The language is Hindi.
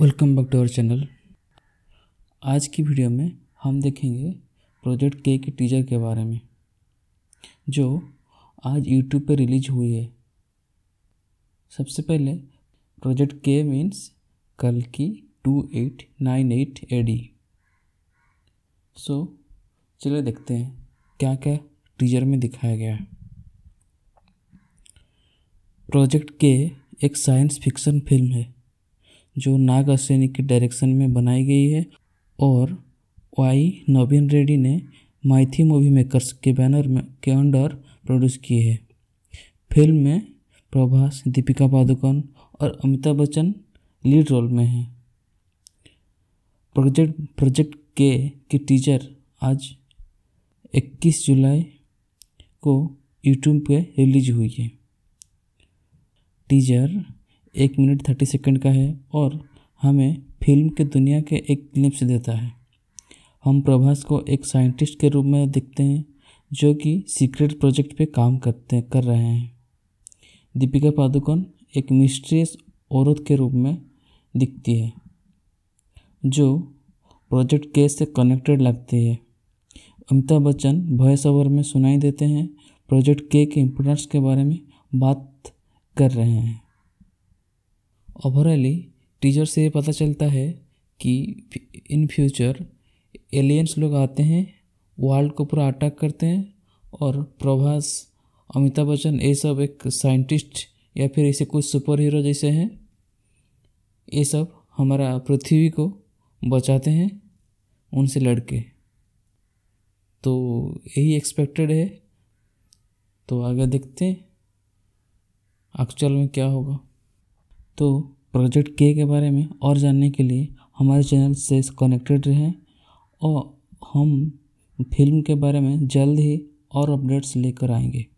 welcome back to our channel आज की वीडियो में हम देखेंगे प्रोजेक्ट के के टीजर के बारे में जो आज यूट्यूब पर रिलीज हुई है सबसे पहले प्रोजेक्ट के मीन्स कल की two eight nine eight A D so चलिए देखते हैं क्या क्या टीजर में दिखाया गया है प्रोजेक्ट के एक साइंस फिक्शन फिल्म है जो नाग अश्विनी के डायरेक्शन में बनाई गई है और वाई नवीन रेड्डी ने माइथी मूवी मेकर्स के बैनर में के अंडर प्रोड्यूस किए हैं फिल्म में प्रभास दीपिका पादुकोण और अमिताभ बच्चन लीड रोल में हैं प्रोजेक्ट प्रोजेक्ट के की टीचर आज 21 जुलाई को यूट्यूब पे रिलीज हुई है टीजर एक मिनट थर्टी सेकंड का है और हमें फिल्म के दुनिया के एक क्लिप्स देता है हम प्रभास को एक साइंटिस्ट के रूप में दिखते हैं जो कि सीक्रेट प्रोजेक्ट पे काम करते कर रहे हैं दीपिका पादुकोण एक मिस्ट्रियस औरत के रूप में दिखती है जो प्रोजेक्ट केस से कनेक्टेड लगती है अमिताभ बच्चन वॉयस ओवर में सुनाई देते हैं प्रोजेक्ट के के इम्पोर्टेंस के बारे में बात कर रहे हैं ओवरऑली टीजर से ये पता चलता है कि इन फ्यूचर एलियंस लोग आते हैं वर्ल्ड को पूरा अटैक करते हैं और प्रभास अमिताभ बच्चन ये सब एक साइंटिस्ट या फिर ऐसे कुछ सुपर हीरो जैसे हैं ये सब हमारा पृथ्वी को बचाते हैं उनसे लड़के तो यही एक्सपेक्टेड है तो आगे देखते हैं एक्चुअल में क्या होगा तो प्रोजेक्ट के के बारे में और जानने के लिए हमारे चैनल से कनेक्टेड रहें और हम फिल्म के बारे में जल्द ही और अपडेट्स लेकर आएंगे